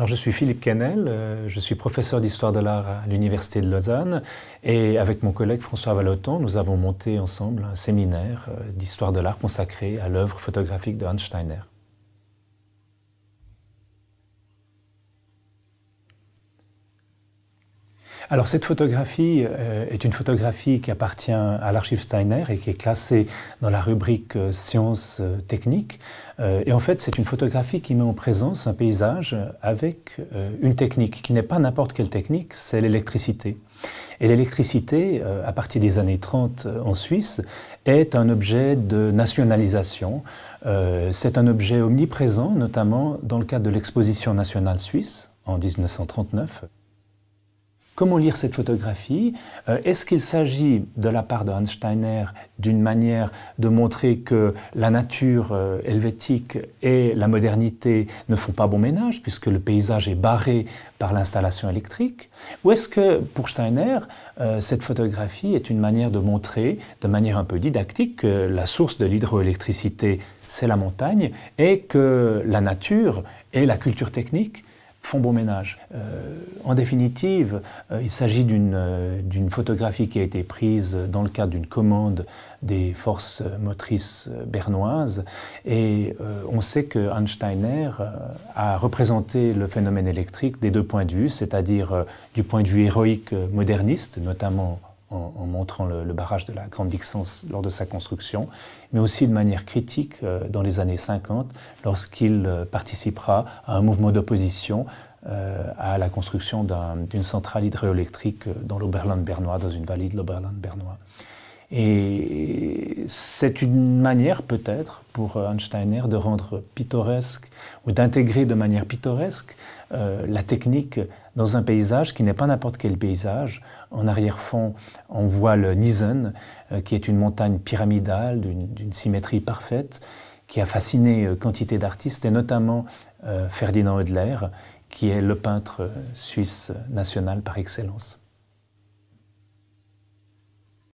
Alors, je suis Philippe Kennel, euh, je suis professeur d'histoire de l'art à l'Université de Lausanne et avec mon collègue François Valotan, nous avons monté ensemble un séminaire euh, d'histoire de l'art consacré à l'œuvre photographique de Hans Steiner. Alors cette photographie euh, est une photographie qui appartient à l'archive Steiner et qui est classée dans la rubrique euh, sciences euh, techniques. et en fait, c'est une photographie qui met en présence un paysage avec une technique qui n'est pas n'importe quelle technique, c'est l'électricité. Et l'électricité, à partir des années 30 en Suisse, est un objet de nationalisation. c'est un objet omniprésent, notamment dans le cadre de l'exposition nationale suisse en 1939. Comment lire cette photographie euh, Est-ce qu'il s'agit de la part de Hans Steiner d'une manière de montrer que la nature euh, helvétique et la modernité ne font pas bon ménage puisque le paysage est barré par l'installation électrique Ou est-ce que pour Steiner, euh, cette photographie est une manière de montrer de manière un peu didactique que la source de l'hydroélectricité c'est la montagne et que la nature et la culture technique font bon ménage. Euh, en définitive, euh, il s'agit euh, d'une photographie qui a été prise dans le cadre d'une commande des forces motrices bernoises et on sait que Einsteiner a représenté le phénomène électrique des deux points de vue, c'est-à-dire du point de vue héroïque moderniste, notamment en, montrant le, barrage de la Grande Dixence lors de sa construction, mais aussi de manière critique euh, dans les années 50, lorsqu'il euh, participera à un mouvement d'opposition euh, à la construction d'une centrale hydroélectrique dans l'Oberland bernois, dans une vallée de l'Oberland bernois. Et c'est une manière peut-être pour Einsteiner de rendre pittoresque ou d'intégrer de manière pittoresque euh, la technique dans un paysage qui n'est pas n'importe quel paysage. En arrière-fond, on voit le Nizen, euh, qui est une montagne pyramidale d'une symétrie parfaite, qui a fasciné euh, quantité d'artistes, et notamment Ferdinand Hodler, qui est le peintre suisse national par excellence.